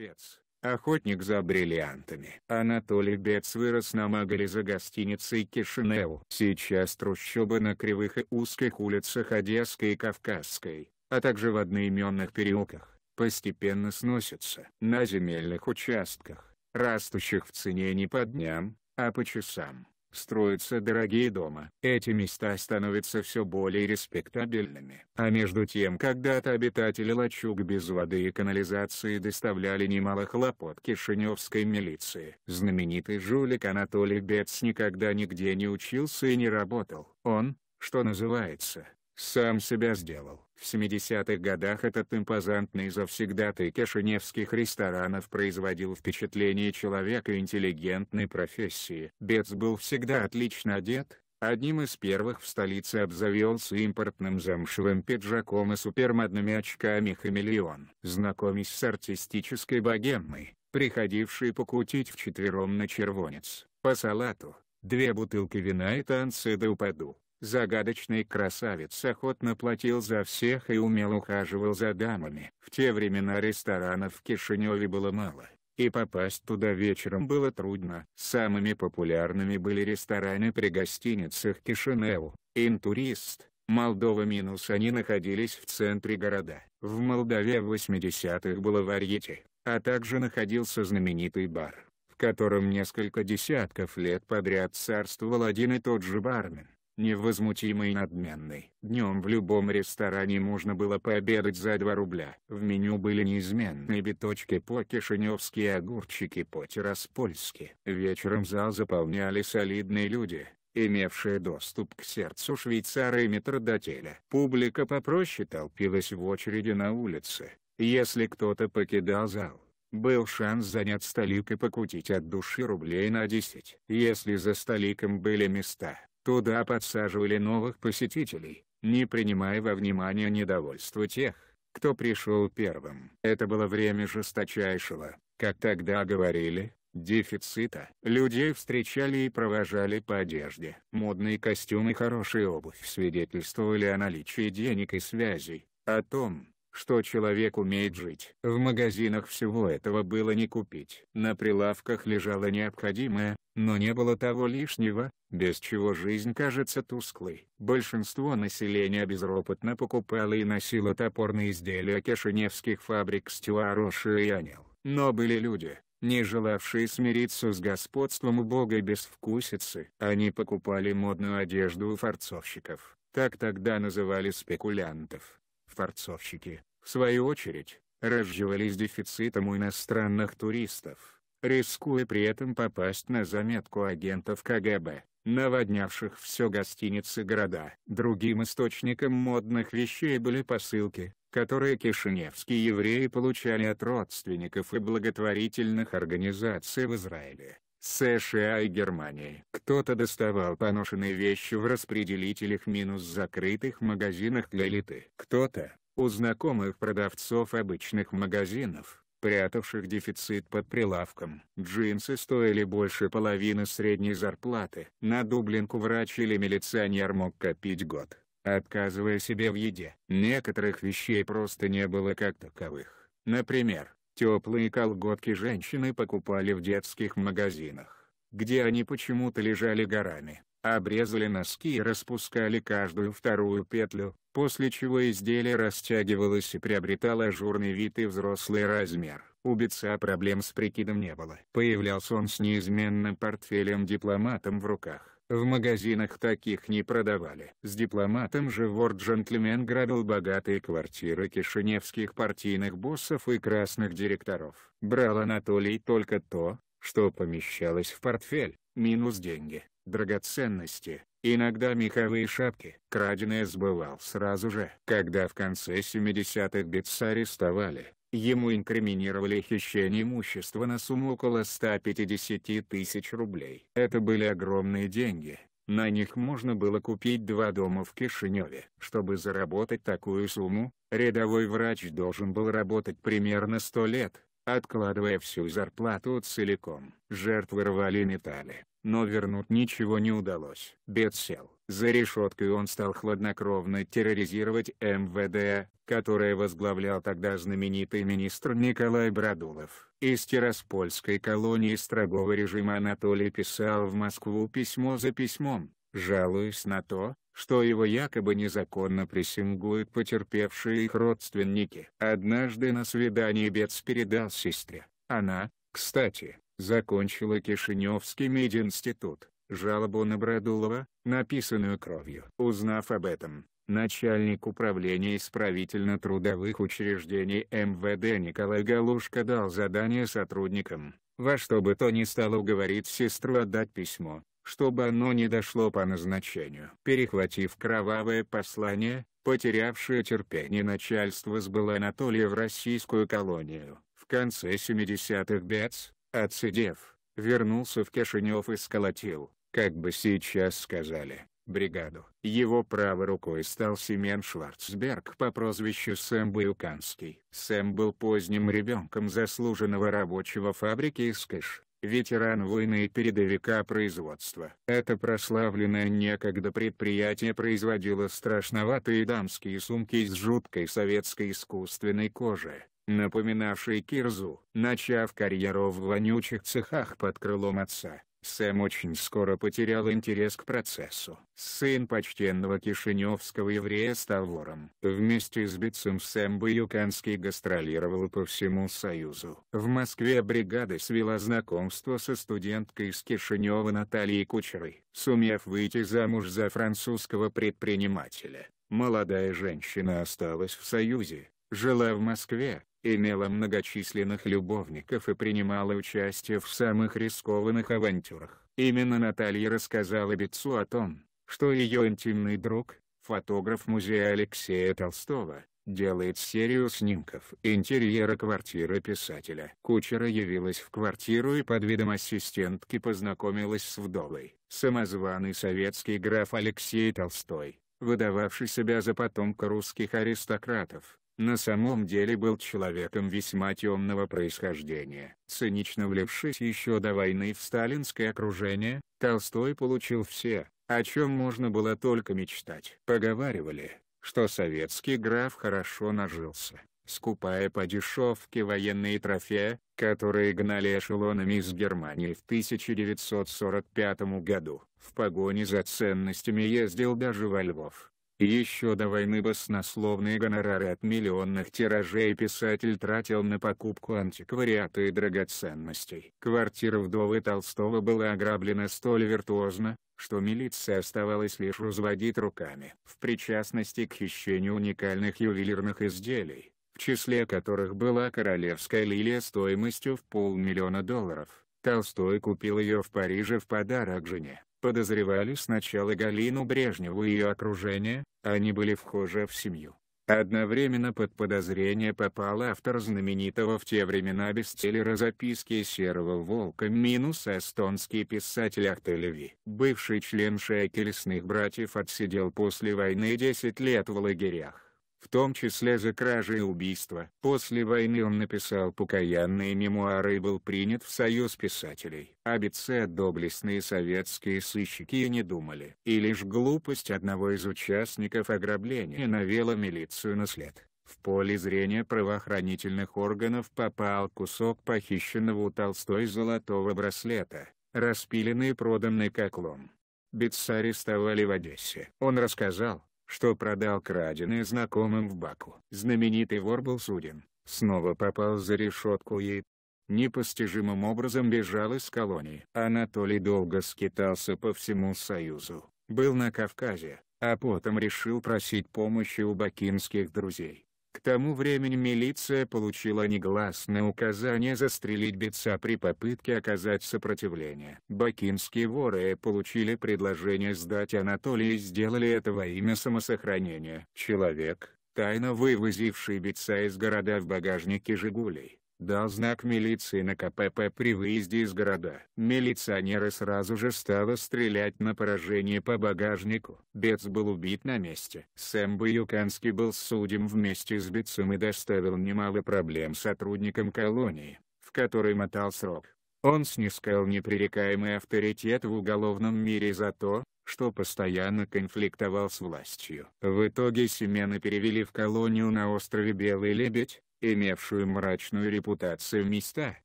Бец, охотник за бриллиантами. Анатолий Бец вырос на Магале за гостиницей Кишинеу. Сейчас трущобы на кривых и узких улицах Одесской и Кавказской, а также в одноименных переулках, постепенно сносятся. На земельных участках, растущих в цене не по дням, а по часам, строятся дорогие дома. Эти места становятся все более респектабельными. А между тем когда-то обитатели лачуг без воды и канализации доставляли немало хлопот кишиневской милиции. Знаменитый жулик Анатолий Бец никогда нигде не учился и не работал. Он, что называется, сам себя сделал. В 70-х годах этот импозантный завсегдатый кишиневских ресторанов производил впечатление человека интеллигентной профессии. Бец был всегда отлично одет, одним из первых в столице обзавелся импортным замшевым пиджаком и супермодными очками «Хамелеон». Знакомясь с артистической богемой, приходившей покутить вчетвером на червонец, по салату, две бутылки вина и танцы до упаду. Загадочный красавец охотно платил за всех и умел ухаживал за дамами. В те времена ресторанов в Кишиневе было мало, и попасть туда вечером было трудно. Самыми популярными были рестораны при гостиницах Кишиневу, Интурист, Молдова минус они находились в центре города. В Молдове в 80-х было варьете, а также находился знаменитый бар, в котором несколько десятков лет подряд царствовал один и тот же бармен невозмутимый и надменный. Днем в любом ресторане можно было пообедать за 2 рубля. В меню были неизменные биточки по-кишиневски и огурчики по-тираспольски. Вечером зал заполняли солидные люди, имевшие доступ к сердцу швейцара и метродотеля. Публика попроще толпилась в очереди на улице. Если кто-то покидал зал, был шанс занять столик и покутить от души рублей на 10. Если за столиком были места, Туда подсаживали новых посетителей, не принимая во внимание недовольство тех, кто пришел первым. Это было время жесточайшего, как тогда говорили, дефицита. Людей встречали и провожали по одежде. Модные костюмы и хорошая обувь свидетельствовали о наличии денег и связей, о том, что человек умеет жить. В магазинах всего этого было не купить. На прилавках лежало необходимое, но не было того лишнего, без чего жизнь кажется тусклой. Большинство населения безропотно покупало и носило топорные изделия кишиневских фабрик стюароши и Анил. Но были люди, не желавшие смириться с господством убогой безвкусицы. Они покупали модную одежду у форцовщиков, так тогда называли спекулянтов форцовщики, в свою очередь, разживались дефицитом у иностранных туристов, рискуя при этом попасть на заметку агентов КГБ, наводнявших все гостиницы города. Другим источником модных вещей были посылки, которые кишиневские евреи получали от родственников и благотворительных организаций в Израиле. США и Германии. Кто-то доставал поношенные вещи в распределителях минус закрытых магазинах для элиты. Кто-то, у знакомых продавцов обычных магазинов, прятавших дефицит под прилавком. Джинсы стоили больше половины средней зарплаты. На дублинку врач или милиционер мог копить год, отказывая себе в еде. Некоторых вещей просто не было как таковых. Например, Теплые колготки женщины покупали в детских магазинах, где они почему-то лежали горами, обрезали носки и распускали каждую вторую петлю, после чего изделие растягивалось и приобретало ажурный вид и взрослый размер. У бица проблем с прикидом не было. Появлялся он с неизменным портфелем-дипломатом в руках. В магазинах таких не продавали. С дипломатом же вор-джентльмен грабил богатые квартиры кишиневских партийных боссов и красных директоров. Брал Анатолий только то, что помещалось в портфель, минус деньги, драгоценности, иногда меховые шапки. Краденое сбывал сразу же. Когда в конце 70-х Бетса арестовали, Ему инкриминировали хищение имущества на сумму около 150 тысяч рублей. Это были огромные деньги, на них можно было купить два дома в Кишиневе. Чтобы заработать такую сумму, рядовой врач должен был работать примерно 100 лет, откладывая всю зарплату целиком. Жертвы рвали металли, но вернуть ничего не удалось. Бед сел. За решеткой он стал хладнокровно терроризировать МВД, которое возглавлял тогда знаменитый министр Николай Бродулов. Из терраспольской колонии строгого режима Анатолий писал в Москву письмо за письмом, жалуясь на то, что его якобы незаконно прессингуют потерпевшие их родственники. Однажды на свидании Бец передал сестре. Она, кстати, закончила Кишиневский мединститут жалобу на Бредулова, написанную кровью. Узнав об этом, начальник управления исправительно-трудовых учреждений МВД Николай Галушка дал задание сотрудникам, во что бы то ни стало уговорить сестру отдать письмо, чтобы оно не дошло по назначению. Перехватив кровавое послание, потерявшее терпение начальство сбыло Анатолия в российскую колонию. В конце 70-х Бец, отсидев, вернулся в Кишинев и сколотил, как бы сейчас сказали, бригаду. Его правой рукой стал Семен Шварцберг по прозвищу Сэм Баюканский. Сэм был поздним ребенком заслуженного рабочего фабрики «Искыш» ветеран войны и передовика производства. Это прославленное некогда предприятие производило страшноватые дамские сумки из жуткой советской искусственной кожи, напоминавшей кирзу. Начав карьеру в вонючих цехах под крылом отца, Сэм очень скоро потерял интерес к процессу. Сын почтенного кишиневского еврея стал вором. Вместе с бицем Сэм Баюканский гастролировал по всему Союзу. В Москве бригада свела знакомство со студенткой из Кишинева Натальей Кучерой. Сумев выйти замуж за французского предпринимателя, молодая женщина осталась в Союзе, жила в Москве, имела многочисленных любовников и принимала участие в самых рискованных авантюрах. Именно Наталья рассказала Бицу о том, что ее интимный друг, фотограф музея Алексея Толстого, делает серию снимков интерьера квартиры писателя. Кучера явилась в квартиру и под видом ассистентки познакомилась с вдовой. Самозваный советский граф Алексей Толстой, выдававший себя за потомка русских аристократов, на самом деле был человеком весьма темного происхождения. Цинично влевшись еще до войны в сталинское окружение, Толстой получил все, о чем можно было только мечтать. Поговаривали, что советский граф хорошо нажился, скупая по дешевке военные трофеи, которые гнали эшелонами из Германии в 1945 году. В погоне за ценностями ездил даже во Львов еще до войны баснословные гонорары от миллионных тиражей писатель тратил на покупку антиквариата и драгоценностей. Квартира вдовы Толстого была ограблена столь виртуозно, что милиция оставалась лишь разводить руками. В причастности к хищению уникальных ювелирных изделий, в числе которых была королевская лилия стоимостью в полмиллиона долларов. Толстой купил ее в Париже в подарок жене. Подозревали сначала Галину Брежневу и ее окружение, они были вхожи в семью. Одновременно под подозрение попал автор знаменитого в те времена бестселлера «Записки серого волка» минус эстонский писатель Ахтелеви. Бывший член шайки братьев отсидел после войны 10 лет в лагерях в том числе за кражи и убийства. После войны он написал покаянные мемуары и был принят в Союз писателей. О а доблестные советские сыщики и не думали. И лишь глупость одного из участников ограбления навела милицию на след. В поле зрения правоохранительных органов попал кусок похищенного у Толстой золотого браслета, распиленный и проданный как лом. Битца арестовали в Одессе. Он рассказал, что продал краденое знакомым в Баку. Знаменитый вор был суден, снова попал за решетку и непостижимым образом бежал из колонии. Анатолий долго скитался по всему Союзу, был на Кавказе, а потом решил просить помощи у бакинских друзей. К тому времени милиция получила негласное указание застрелить бица при попытке оказать сопротивление. Бакинские воры получили предложение сдать Анатолия и сделали это во имя самосохранения. Человек, тайно вывозивший бица из города в багажнике «Жигулей», дал знак милиции на КПП при выезде из города. Милиционеры сразу же стало стрелять на поражение по багажнику. Бец был убит на месте. Сэм Баюканский был судим вместе с Бецом и доставил немало проблем сотрудникам колонии, в которой мотал срок. Он снискал непререкаемый авторитет в уголовном мире за то, что постоянно конфликтовал с властью. В итоге Семена перевели в колонию на острове Белый Лебедь, имевшую мрачную репутацию места,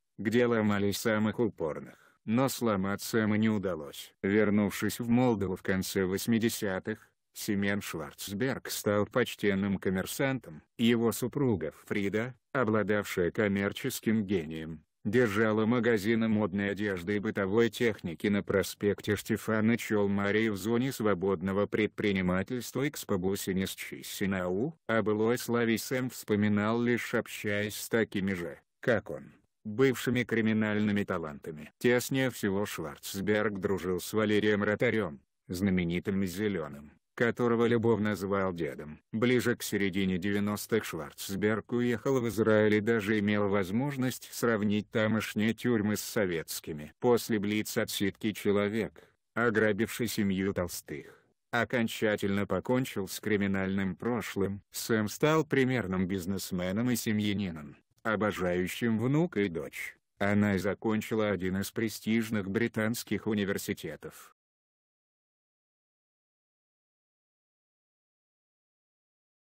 где ломались самых упорных но сломаться ему не удалось. Вернувшись в Молдову в конце 80-х, Семен Шварцберг стал почтенным коммерсантом. Его супруга Фрида, обладавшая коммерческим гением, держала магазины модной одежды и бытовой техники на проспекте Штефана Чолмарии в зоне свободного предпринимательства Экспобусинис Чиссинау, а былой Славий Сэм вспоминал лишь общаясь с такими же, как он бывшими криминальными талантами. Теснее всего Шварцберг дружил с Валерием Ротарем, знаменитым «Зеленым», которого Любов назвал дедом. Ближе к середине 90-х Шварцберг уехал в Израиль и даже имел возможность сравнить тамошние тюрьмы с советскими. После блиц-отсидки человек, ограбивший семью Толстых, окончательно покончил с криминальным прошлым. Сэм стал примерным бизнесменом и семьянином, обожающим внука и дочь. Она и закончила один из престижных британских университетов.